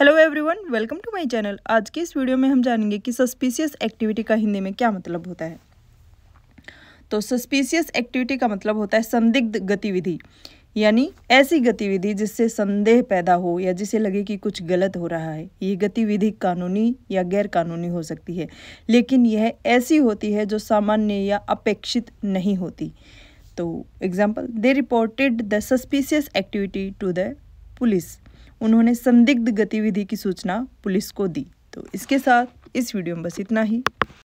hello everyone welcome to my channel आज के इस वीडियो में हम जानेंगे कि सस्पिशियस एक्टिविटी का हिंदी में क्या मतलब होता है तो सस्पिशियस एक्टिविटी का मतलब होता है संदिग्ध गतिविधि यानी ऐसी गतिविधि जिससे संदेह पैदा हो या जिसे लगे कि कुछ गलत हो रहा है ये गतिविधि कानूनी या गैर कानूनी हो सकती है लेकिन यह ऐसी होती है जो सामान्य या अपेक्षित नहीं होती तो example they reported the suspicious activity to the police उन्होंने संदिग्ध गतिविधि की सूचना पुलिस को दी तो इसके साथ इस वीडियो में बस इतना ही